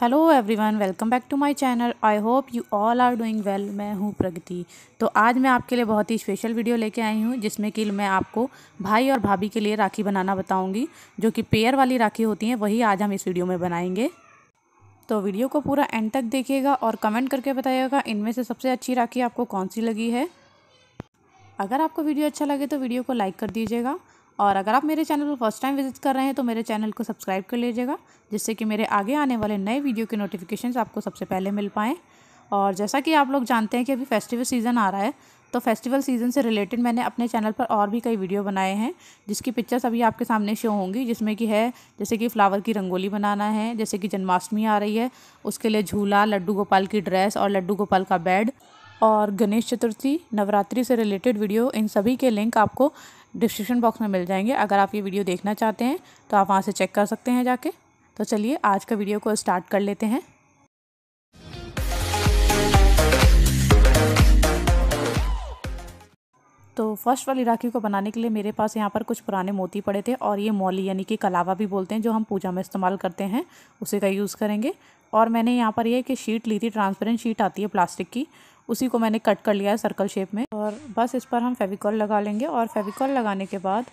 hello everyone welcome back to my channel I hope you all are doing well मैं हूँ प्रगति तो आज मैं आपके लिए बहुत ही स्पेशल वीडियो लेके आई हूँ जिसमें कि मैं आपको भाई और भाभी के लिए राखी बनाना बताऊँगी जो कि पेयर वाली राखी होती है वही आज हम इस वीडियो में बनाएंगे तो वीडियो को पूरा एंड तक देखिएगा और कमेंट करके बताइएगा इनमें से सबसे अच्छी राखी आपको कौन सी लगी है अगर आपको वीडियो अच्छा लगे तो वीडियो को लाइक कर दीजिएगा और अगर आप मेरे चैनल पर फर्स्ट टाइम विजिट कर रहे हैं तो मेरे चैनल को सब्सक्राइब कर लीजिएगा जिससे कि मेरे आगे आने वाले नए वीडियो के नोटिफिकेशन आपको सबसे पहले मिल पाएँ और जैसा कि आप लोग जानते हैं कि अभी फेस्टिवल सीज़न आ रहा है तो फेस्टिवल सीज़न से रिलेटेड मैंने अपने चैनल पर और भी कई वीडियो बनाए हैं जिसकी पिक्चर्स अभी आपके सामने शो होंगी जिसमें कि है जैसे कि फ्लावर की रंगोली बनाना है जैसे कि जन्माष्टमी आ रही है उसके लिए झूला लड्डू गोपाल की ड्रेस और लड्डू गोपाल का बेड और गणेश चतुर्थी नवरात्रि से रिलेटेड वीडियो इन सभी के लिंक आपको डिस्क्रिप्शन बॉक्स में मिल जाएंगे अगर आप ये वीडियो देखना चाहते हैं तो आप वहाँ से चेक कर सकते हैं जाके तो चलिए आज का वीडियो को स्टार्ट कर लेते हैं तो फर्स्ट वाली राखी को बनाने के लिए मेरे पास यहाँ पर कुछ पुराने मोती पड़े थे और ये मौली यानी कि कलावा भी बोलते हैं जो हम पूजा में इस्तेमाल करते हैं उसी का यूज़ करेंगे और मैंने यहाँ पर ये कि शीट ली थी ट्रांसपेरेंट शीट आती है प्लास्टिक की उसी को मैंने कट कर लिया है सर्कल शेप में और बस इस पर हम फेविकॉल लगा लेंगे और फेविकॉल लगाने के बाद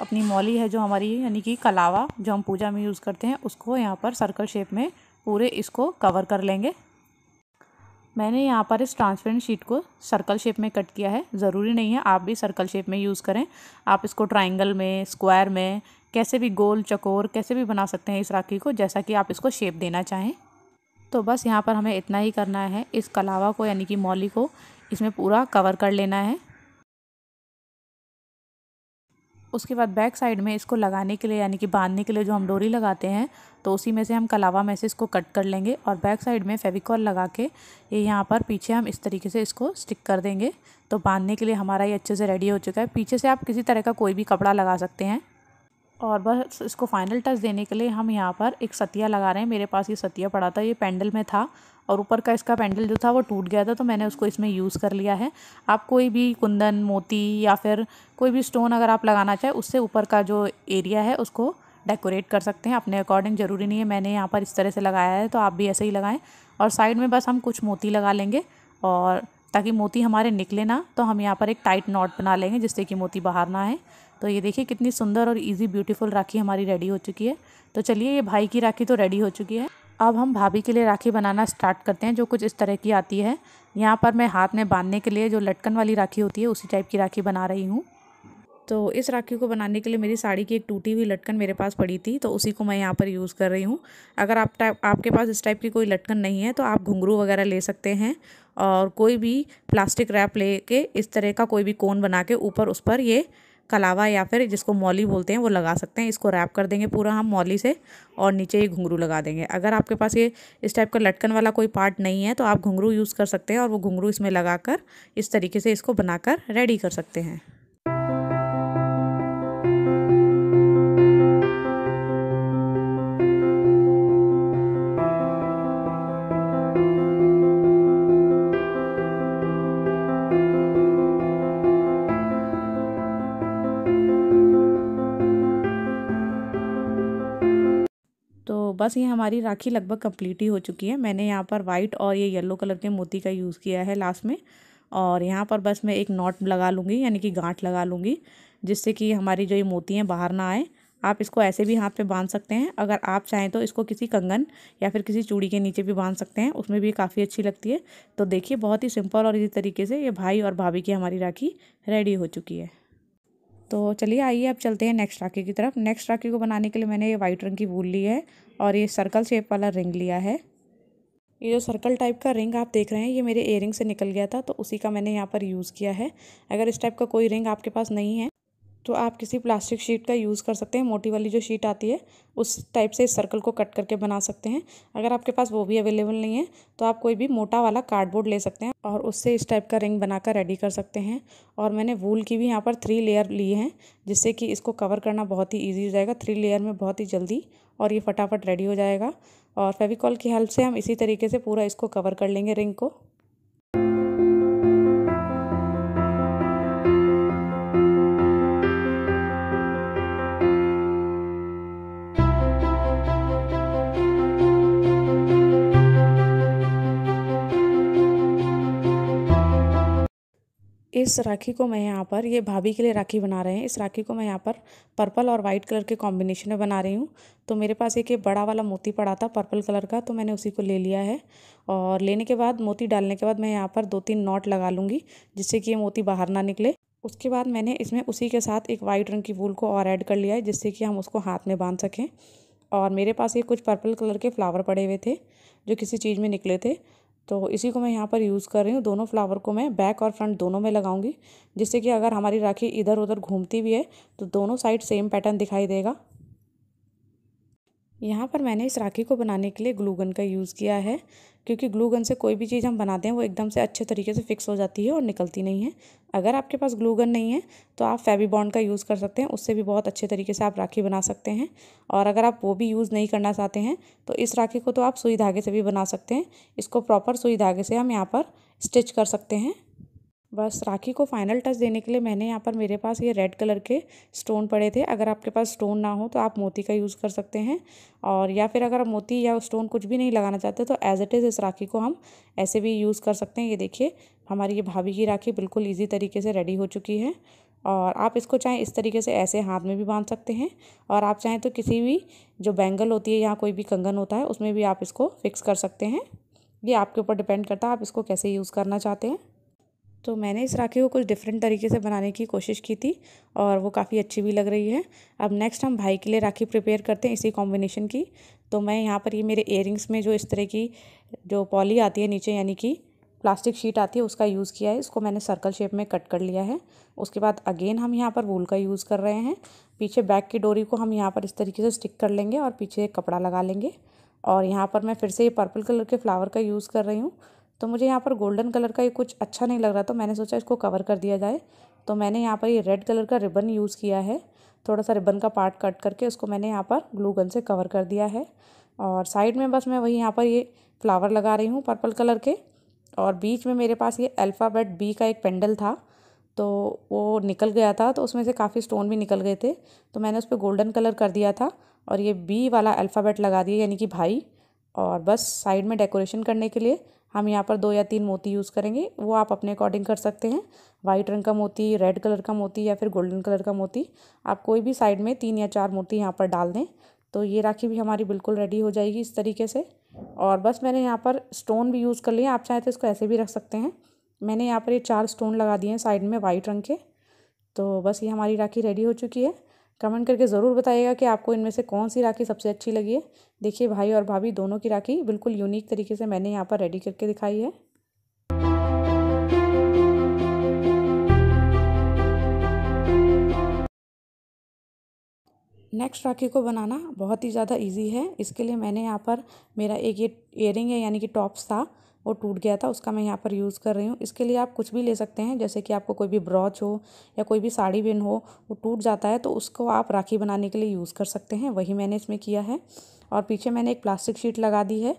अपनी मौली है जो हमारी यानी कि कलावा जो हम पूजा में यूज़ करते हैं उसको यहाँ पर सर्कल शेप में पूरे इसको कवर कर लेंगे मैंने यहाँ पर इस ट्रांसपेरेंट शीट को सर्कल शेप में कट किया है ज़रूरी नहीं है आप भी सर्कल शेप में यूज़ करें आप इसको ट्राइंगल में स्क्वायर में कैसे भी गोल चकोर कैसे भी बना सकते हैं इस राखी को जैसा कि आप इसको शेप देना चाहें तो बस यहाँ पर हमें इतना ही करना है इस कलावा को यानी कि मौली को इसमें पूरा कवर कर लेना है उसके बाद बैक साइड में इसको लगाने के लिए यानी कि बांधने के लिए जो हम डोरी लगाते हैं तो उसी में से हम कलावा में से इसको कट कर लेंगे और बैक साइड में फेविकॉल लगा के ये यह यहाँ पर पीछे हम इस तरीके से इसको स्टिक कर देंगे तो बांधने के लिए हमारा ये अच्छे से रेडी हो चुका है पीछे से आप किसी तरह का कोई भी कपड़ा लगा सकते हैं और बस इसको फाइनल टच देने के लिए हम यहाँ पर एक सतिया लगा रहे हैं मेरे पास ये सतिया पड़ा था ये पैंडल में था और ऊपर का इसका पैंडल जो था वो टूट गया था तो मैंने उसको इसमें यूज़ कर लिया है आप कोई भी कुंदन मोती या फिर कोई भी स्टोन अगर आप लगाना चाहें उससे ऊपर का जो एरिया है उसको डेकोरेट कर सकते हैं अपने अकॉर्डिंग ज़रूरी नहीं है मैंने यहाँ पर इस तरह से लगाया है तो आप भी ऐसे ही लगाएं और साइड में बस हम कुछ मोती लगा लेंगे और ताकि मोती हमारे निकले ना तो हम यहाँ पर एक टाइट नॉट बना लेंगे जिससे कि मोती बाहर ना आए तो ये देखिए कितनी सुंदर और इजी ब्यूटीफुल राखी हमारी रेडी हो चुकी है तो चलिए ये भाई की राखी तो रेडी हो चुकी है अब हम भाभी के लिए राखी बनाना स्टार्ट करते हैं जो कुछ इस तरह की आती है यहाँ पर मैं हाथ में बांधने के लिए जो लटकन वाली राखी होती है उसी टाइप की राखी बना रही हूँ तो इस राखी को बनाने के लिए मेरी साड़ी की एक टूटी हुई लटकन मेरे पास पड़ी थी तो उसी को मैं यहाँ पर यूज़ कर रही हूँ अगर आप टाइप आपके पास इस टाइप की कोई लटकन नहीं है तो आप घुंघरू वगैरह ले सकते हैं और कोई भी प्लास्टिक रैप ले के इस तरह का कोई भी कोन बना के ऊपर उस पर ये कलावा या फिर जिसको मौली बोलते हैं वो लगा सकते हैं इसको रैप कर देंगे पूरा हम मौली से और नीचे ये घुंघरू लगा देंगे अगर आपके पास ये इस टाइप का लटकन वाला कोई पार्ट नहीं है तो आप घुंघरू यूज़ कर सकते हैं और वो घुंघरू इसमें लगा कर इस तरीके से इसको बनाकर रेडी कर सकते हैं बस ये हमारी राखी लगभग कम्प्लीट ही हो चुकी है मैंने यहाँ पर वाइट और ये येलो कलर के मोती का यूज़ किया है लास्ट में और यहाँ पर बस मैं एक नॉट लगा लूँगी यानी कि गांठ लगा लूँगी जिससे कि हमारी जो ये मोती हैं बाहर ना आए आप इसको ऐसे भी हाथ पे बांध सकते हैं अगर आप चाहें तो इसको किसी कंगन या फिर किसी चूड़ी के नीचे भी बांध सकते हैं उसमें भी काफ़ी अच्छी लगती है तो देखिए बहुत ही सिंपल और इसी तरीके से ये भाई और भाभी की हमारी राखी रेडी हो चुकी है तो चलिए आइए अब चलते हैं नेक्स्ट राखी की तरफ नेक्स्ट राखी को बनाने के लिए मैंने ये वाइट रंग की वूल ली है और ये सर्कल शेप वाला रिंग लिया है ये जो सर्कल टाइप का रिंग आप देख रहे हैं ये मेरे एयरिंग से निकल गया था तो उसी का मैंने यहाँ पर यूज़ किया है अगर इस टाइप का कोई रिंग आपके पास नहीं है तो आप किसी प्लास्टिक शीट का यूज़ कर सकते हैं मोटी वाली जो शीट आती है उस टाइप से इस सर्कल को कट करके बना सकते हैं अगर आपके पास वो भी अवेलेबल नहीं है तो आप कोई भी मोटा वाला कार्डबोर्ड ले सकते हैं और उससे इस टाइप का रिंग बनाकर रेडी कर सकते हैं और मैंने वूल की भी यहाँ पर थ्री लेयर ली है जिससे कि इसको कवर करना बहुत ही ईजी हो जाएगा थ्री लेयर में बहुत ही जल्दी और ये फटाफट रेडी हो जाएगा और फेविकॉल की हेल्प से हम इसी तरीके से पूरा इसको कवर कर लेंगे रिंग को इस राखी को मैं यहाँ पर ये भाभी के लिए राखी बना रहे हैं इस राखी को मैं यहाँ पर पर्पल और वाइट कलर के कॉम्बिनेशन में बना रही हूँ तो मेरे पास एक ये बड़ा वाला मोती पड़ा था पर्पल कलर का तो मैंने उसी को ले लिया है और लेने के बाद मोती डालने के बाद मैं यहाँ पर दो तीन नॉट लगा लूँगी जिससे कि ये मोती बाहर ना निकले उसके बाद मैंने इसमें उसी के साथ एक वाइट रंग की वूल को और ऐड कर लिया है जिससे कि हम उसको हाथ में बांध सकें और मेरे पास ये कुछ पर्पल कलर के फ्लावर पड़े हुए थे जो किसी चीज़ में निकले थे तो इसी को मैं यहाँ पर यूज़ कर रही हूँ दोनों फ्लावर को मैं बैक और फ्रंट दोनों में लगाऊंगी जिससे कि अगर हमारी राखी इधर उधर घूमती भी है तो दोनों साइड सेम पैटर्न दिखाई देगा यहाँ पर मैंने इस राखी को बनाने के लिए ग्लू गन का यूज़ किया है क्योंकि ग्लू गन से कोई भी चीज़ हम बनाते हैं वो एकदम से अच्छे तरीके से फिक्स हो जाती है और निकलती नहीं है अगर आपके पास ग्लू गन नहीं है तो आप फेवी बॉन्ड का यूज़ कर सकते हैं उससे भी बहुत अच्छे तरीके से आप राखी बना सकते हैं और अगर आप वो भी यूज़ नहीं करना चाहते हैं तो इस राखी को तो आप सुई धागे से भी बना सकते हैं इसको प्रॉपर सुई धागे से हम यहाँ पर स्टिच कर सकते हैं बस राखी को फाइनल टच देने के लिए मैंने यहाँ पर मेरे पास ये रेड कलर के स्टोन पड़े थे अगर आपके पास स्टोन ना हो तो आप मोती का यूज़ कर सकते हैं और या फिर अगर आप मोती या स्टोन कुछ भी नहीं लगाना चाहते तो एज इट इज़ इस राखी को हम ऐसे भी यूज़ कर सकते हैं ये देखिए हमारी ये भाभी की राखी बिल्कुल ईजी तरीके से रेडी हो चुकी है और आप इसको चाहें इस तरीके से ऐसे हाथ में भी बांध सकते हैं और आप चाहें तो किसी भी जो बैंगल होती है या कोई भी कंगन होता है उसमें भी आप इसको फिक्स कर सकते हैं ये आपके ऊपर डिपेंड करता है आप इसको कैसे यूज़ करना चाहते हैं तो मैंने इस राखी को कुछ डिफरेंट तरीके से बनाने की कोशिश की थी और वो काफ़ी अच्छी भी लग रही है अब नेक्स्ट हम भाई के लिए राखी प्रिपेयर करते हैं इसी कॉम्बिनेशन की तो मैं यहाँ पर ये मेरे एयरिंग्स में जो इस तरह की जो पॉली आती है नीचे यानी कि प्लास्टिक शीट आती है उसका यूज़ किया है इसको मैंने सर्कल शेप में कट कर लिया है उसके बाद अगेन हम यहाँ पर वूल का यूज़ कर रहे हैं पीछे बैक की डोरी को हम यहाँ पर इस तरीके से स्टिक कर लेंगे और पीछे एक कपड़ा लगा लेंगे और यहाँ पर मैं फिर से ये पर्पल कलर के फ्लावर का यूज़ कर रही हूँ तो मुझे यहाँ पर गोल्डन कलर का ये कुछ अच्छा नहीं लग रहा तो मैंने सोचा इसको कवर कर दिया जाए तो मैंने यहाँ पर ये रेड कलर का रिबन यूज़ किया है थोड़ा सा रिबन का पार्ट कट करके उसको मैंने यहाँ पर ग्लू गन से कवर कर दिया है और साइड में बस मैं वही यहाँ पर ये फ्लावर लगा रही हूँ पर्पल कलर के और बीच में मेरे पास ये अल्फ़ाबेट बी का एक पेंडल था तो वो निकल गया था तो उसमें से काफ़ी स्टोन भी निकल गए थे तो मैंने उस पर गोल्डन कलर कर दिया था और ये बी वाला अल्फ़ाबेट लगा दिया यानी कि भाई और बस साइड में डेकोरेशन करने के लिए हम यहाँ पर दो या तीन मोती यूज़ करेंगे वो आप अपने अकॉर्डिंग कर सकते हैं वाइट रंग का मोती रेड कलर का मोती या फिर गोल्डन कलर का मोती आप कोई भी साइड में तीन या चार मोती यहाँ पर डाल दें तो ये राखी भी हमारी बिल्कुल रेडी हो जाएगी इस तरीके से और बस मैंने यहाँ पर स्टोन भी यूज़ कर लिए आप चाहें तो इसको ऐसे भी रख सकते हैं मैंने यहाँ पर ये चार स्टोन लगा दिए हैं साइड में वाइट रंग के तो बस ये हमारी राखी रेडी हो चुकी है कमेंट करके ज़रूर बताइएगा कि आपको इनमें से कौन सी राखी सबसे अच्छी लगी है देखिए भाई और भाभी दोनों की राखी बिल्कुल यूनिक तरीके से मैंने यहाँ पर रेडी करके दिखाई है नेक्स्ट राखी को बनाना बहुत ही ज़्यादा इजी है इसके लिए मैंने यहाँ पर मेरा एक ये इयरिंग है यानी कि टॉप्स था वो टूट गया था उसका मैं यहाँ पर यूज़ कर रही हूँ इसके लिए आप कुछ भी ले सकते हैं जैसे कि आपको कोई भी ब्रॉच हो या कोई भी साड़ी बिन हो वो टूट जाता है तो उसको आप राखी बनाने के लिए यूज़ कर सकते हैं वही मैंने इसमें किया है और पीछे मैंने एक प्लास्टिक शीट लगा दी है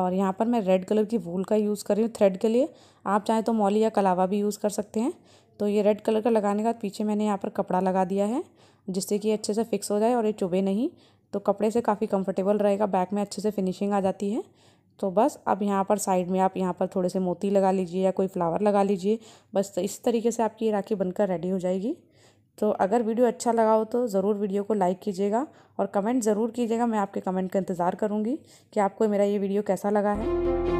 और यहाँ पर मैं रेड कलर की वूल का यूज़ कर रही हूँ थ्रेड के लिए आप चाहें तो मौली या कलावा भी यूज़ कर सकते हैं तो ये रेड कलर का लगाने के बाद पीछे मैंने यहाँ पर कपड़ा लगा दिया है जिससे कि अच्छे से फिक्स हो जाए और ये चुभे नहीं तो कपड़े से काफ़ी कंफर्टेबल रहेगा बैक में अच्छे से फिनिशिंग आ जाती है तो बस अब यहाँ पर साइड में आप यहाँ पर थोड़े से मोती लगा लीजिए या कोई फ्लावर लगा लीजिए बस तो इस तरीके से आपकी ये राखी बनकर रेडी हो जाएगी तो अगर वीडियो अच्छा लगा हो तो ज़रूर वीडियो को लाइक कीजिएगा और कमेंट ज़रूर कीजिएगा मैं आपके कमेंट का इंतज़ार करूँगी कि आपको मेरा ये वीडियो कैसा लगा है